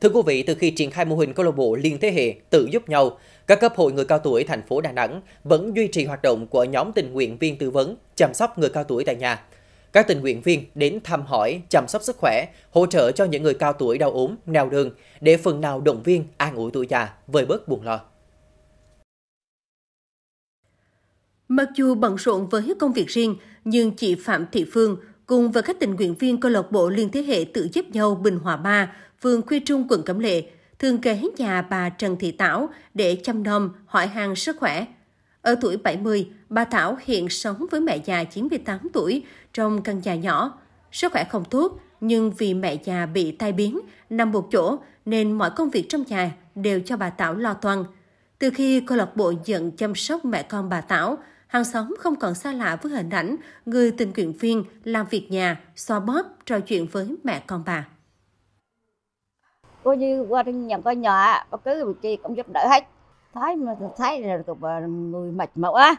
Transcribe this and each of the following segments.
Thưa quý vị, từ khi triển khai mô hình câu lạc bộ liên thế hệ tự giúp nhau, các cấp hội người cao tuổi thành phố Đà Nẵng vẫn duy trì hoạt động của nhóm tình nguyện viên tư vấn chăm sóc người cao tuổi tại nhà. Các tình nguyện viên đến thăm hỏi, chăm sóc sức khỏe, hỗ trợ cho những người cao tuổi đau ốm, neo đường để phần nào động viên an ủi tuổi già vơi bớt buồn lo. Mặc dù bận rộn với công việc riêng, nhưng chị Phạm Thị Phương, cùng với các tình nguyện viên câu lạc bộ liên thế hệ tự giúp nhau Bình Hòa Ba, phường Khuê Trung, quận Cẩm Lệ, thường kế nhà bà Trần Thị Tảo để chăm nom, hỏi han sức khỏe. Ở tuổi 70, bà Thảo hiện sống với mẹ già 98 tuổi trong căn nhà nhỏ. Sức khỏe không tốt, nhưng vì mẹ già bị tai biến, nằm một chỗ nên mọi công việc trong nhà đều cho bà Thảo lo toan. Từ khi câu lạc bộ nhận chăm sóc mẹ con bà Thảo hàng xóm không còn xa lạ với hình ảnh người tình nguyện viên làm việc nhà, xoa bóp, trò chuyện với mẹ con bà. Coi như qua nhà con nhỏ, bất cứ việc gì cũng giúp đỡ hết. Thấy mà thấy là người mạch mỏi á,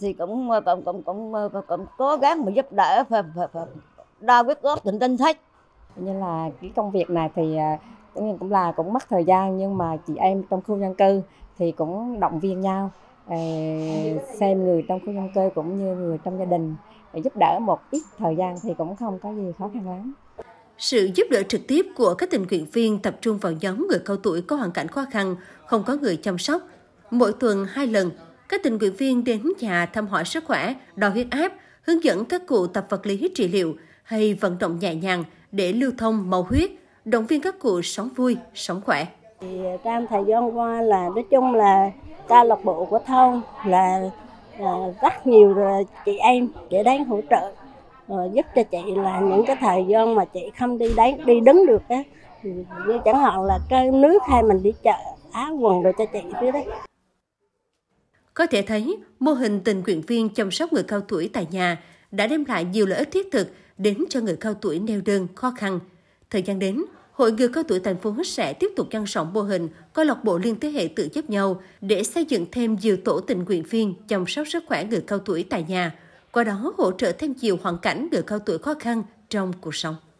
thì cũng cũng cũng cũng, cũng cố gắng mà giúp đỡ và, và, và đo quyết góp tình tinh hết. Như là cái công việc này thì à, cũng là cũng mất thời gian nhưng mà chị em trong khu dân cư thì cũng động viên nhau Ờ, xem người trong khu dân cư cũng như người trong gia đình giúp đỡ một ít thời gian thì cũng không có gì khó khăn lắm. Sự giúp đỡ trực tiếp của các tình nguyện viên tập trung vào nhóm người cao tuổi có hoàn cảnh khó khăn, không có người chăm sóc. Mỗi tuần hai lần, các tình nguyện viên đến nhà thăm hỏi sức khỏe, đo huyết áp, hướng dẫn các cụ tập vật lý trị liệu hay vận động nhẹ nhàng để lưu thông máu huyết, động viên các cụ sống vui, sống khỏe. Thì trong thời gian qua là nói chung là câu lạc bộ của thôn là à, rất nhiều à, chị em để đến hỗ trợ à, giúp cho chị là những cái thời gian mà chị không đi đấy đi đứng được á ừ, như chẳng hạn là cơm nước hay mình đi chợ áo quần rồi cho chị chứ đấy có thể thấy mô hình tình nguyện viên chăm sóc người cao tuổi tại nhà đã đem lại nhiều lợi ích thiết thực đến cho người cao tuổi neo đơn khó khăn thời gian đến Hội người cao tuổi thành phố sẽ tiếp tục nhân rộng mô hình câu lạc bộ liên thế hệ tự giúp nhau để xây dựng thêm nhiều tổ tình nguyện viên chăm sóc sức khỏe người cao tuổi tại nhà, qua đó hỗ trợ thêm nhiều hoàn cảnh người cao tuổi khó khăn trong cuộc sống.